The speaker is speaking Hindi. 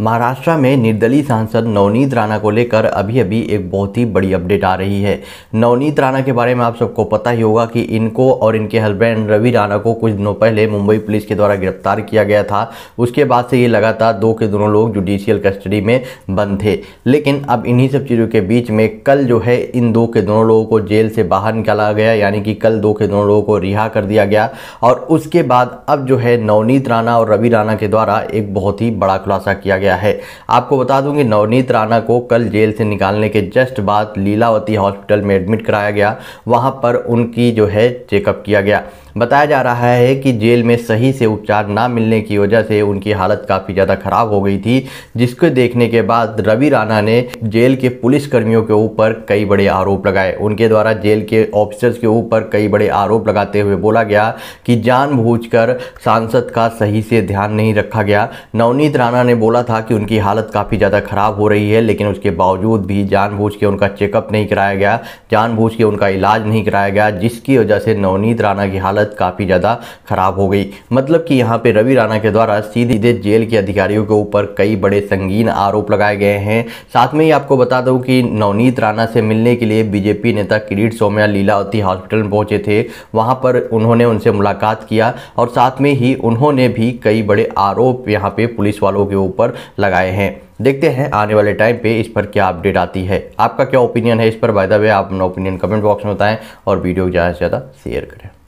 महाराष्ट्र में निर्दलीय सांसद नवनीत राणा को लेकर अभी अभी एक बहुत ही बड़ी अपडेट आ रही है नवनीत राणा के बारे में आप सबको पता ही होगा कि इनको और इनके हस्बैंड रवि राणा को कुछ दिनों पहले मुंबई पुलिस के द्वारा गिरफ्तार किया गया था उसके बाद से ये लगातार दो के दोनों लोग जुडिशियल कस्टडी में बंद थे लेकिन अब इन्हीं सब चीज़ों के बीच में कल जो है इन दो के दोनों लोगों को जेल से बाहर निकाला गया यानी कि कल दो के दोनों लोगों को रिहा कर दिया गया और उसके बाद अब जो है नवनीत राणा और रवि राणा के द्वारा एक बहुत ही बड़ा खुलासा किया गया है आपको बता दूं कि नवनीत राणा को कल जेल से निकालने के जस्ट बाद लीलावती हॉस्पिटल में एडमिट कराया गया वहां पर उनकी जो है चेकअप किया गया बताया जा रहा है कि जेल में सही से उपचार ना मिलने की वजह से उनकी हालत काफ़ी ज़्यादा ख़राब हो गई थी जिसको देखने के बाद रवि राणा ने जेल के पुलिसकर्मियों के ऊपर कई बड़े आरोप लगाए उनके द्वारा जेल के ऑफिसर्स के ऊपर कई बड़े आरोप लगाते हुए बोला गया कि जानबूझकर सांसद का सही से ध्यान नहीं रखा गया नवनीत राणा ने बोला था कि उनकी हालत काफ़ी ज़्यादा ख़राब हो रही है लेकिन उसके बावजूद भी जानबूझ के उनका चेकअप नहीं कराया गया जानबूझ के उनका इलाज नहीं कराया गया जिसकी वजह से नवनीत राणा की हालत हालत काफ़ी ज़्यादा ख़राब हो गई मतलब कि यहाँ पे रवि राणा के द्वारा सीधे जेल के अधिकारियों के ऊपर कई बड़े संगीन आरोप लगाए गए हैं साथ में ही आपको बता दूँ कि नवनीत राणा से मिलने के लिए बीजेपी नेता किरीट सोम्या लीलावती हॉस्पिटल पहुँचे थे वहाँ पर उन्होंने उनसे मुलाकात किया और साथ में ही उन्होंने भी कई बड़े आरोप यहाँ पे पुलिस वालों के ऊपर लगाए हैं देखते हैं आने वाले टाइम पे इस पर क्या अपडेट आती है आपका क्या ओपिनियन है इस पर बाय द वे आप अपना ओपिनियन कमेंट बॉक्स में बताएं और वीडियो ज़्यादा से ज़्यादा शेयर करें